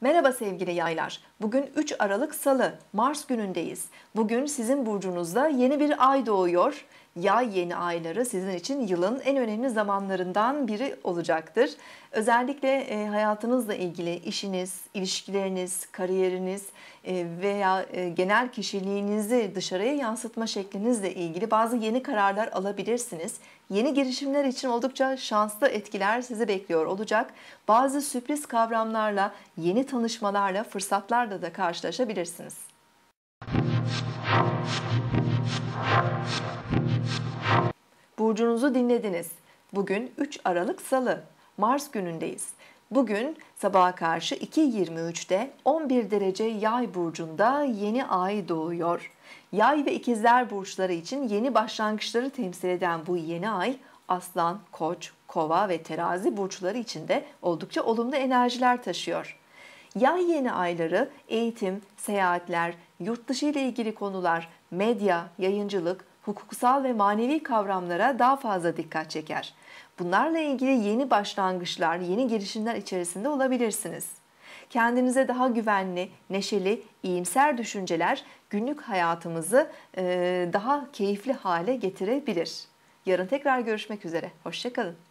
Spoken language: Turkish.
Merhaba sevgili yaylar. Bugün 3 Aralık Salı, Mars günündeyiz. Bugün sizin burcunuzda yeni bir ay doğuyor yay yeni ayları sizin için yılın en önemli zamanlarından biri olacaktır. Özellikle e, hayatınızla ilgili işiniz, ilişkileriniz, kariyeriniz e, veya e, genel kişiliğinizi dışarıya yansıtma şeklinizle ilgili bazı yeni kararlar alabilirsiniz. Yeni girişimler için oldukça şanslı etkiler sizi bekliyor olacak. Bazı sürpriz kavramlarla, yeni tanışmalarla, fırsatlarla da karşılaşabilirsiniz burcunuzu dinlediniz. Bugün 3 Aralık Salı, Mars günündeyiz. Bugün sabaha karşı 2.23'te 11 derece yay burcunda yeni ay doğuyor. Yay ve ikizler burçları için yeni başlangıçları temsil eden bu yeni ay aslan, koç, kova ve terazi burçları için de oldukça olumlu enerjiler taşıyor. Yay yeni ayları eğitim, seyahatler, yurt dışı ile ilgili konular, medya, yayıncılık, hukuksal ve manevi kavramlara daha fazla dikkat çeker. Bunlarla ilgili yeni başlangıçlar, yeni girişimler içerisinde olabilirsiniz. Kendinize daha güvenli, neşeli, iyimser düşünceler günlük hayatımızı daha keyifli hale getirebilir. Yarın tekrar görüşmek üzere. Hoşçakalın.